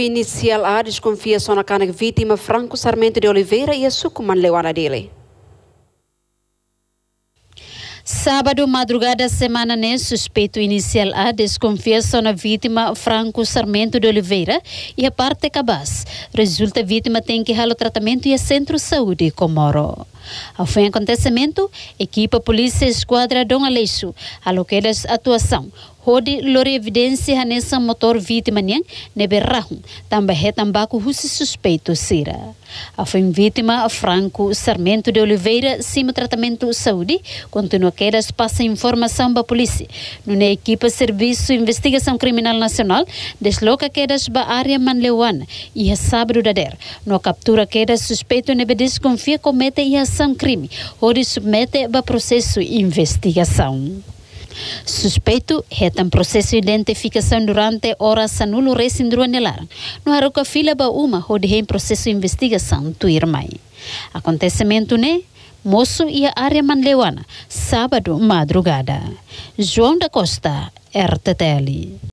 Inicial A desconfia só na cana vítima Franco Sarmento de Oliveira e a Sucuman Leuana dele. Sábado, madrugada, semana, nem né? Suspeito inicial A desconfiança na vítima Franco Sarmento de Oliveira e a parte Cabaz. Resulta vítima tem que ralar o tratamento e a centro saúde Comoro. Ao fim do acontecimento, equipa Polícia Esquadra Dom Aleixo aloqueira atuação. Rode lore evidência nessa motor vítima nhan neberrahum, também é tambaco russi suspeito sira. A fim vítima Franco Sarmento de Oliveira cima tratamento saúde, continua queiras passa informação para a polícia. Nuna equipa Serviço Investigação Criminal Nacional desloca queiras ba área Manleuana e a é sábado da der. No captura queiras suspeito nebe desconfia comete e a são crime, ou submete a processo de investigação. Suspeito retam processo de identificação durante horas anulo anelar No Aroca fila ba uma em processo de investigação tu irmão. Acontecimento né? Moço e a área manleuana, sábado madrugada. João da Costa, RTL.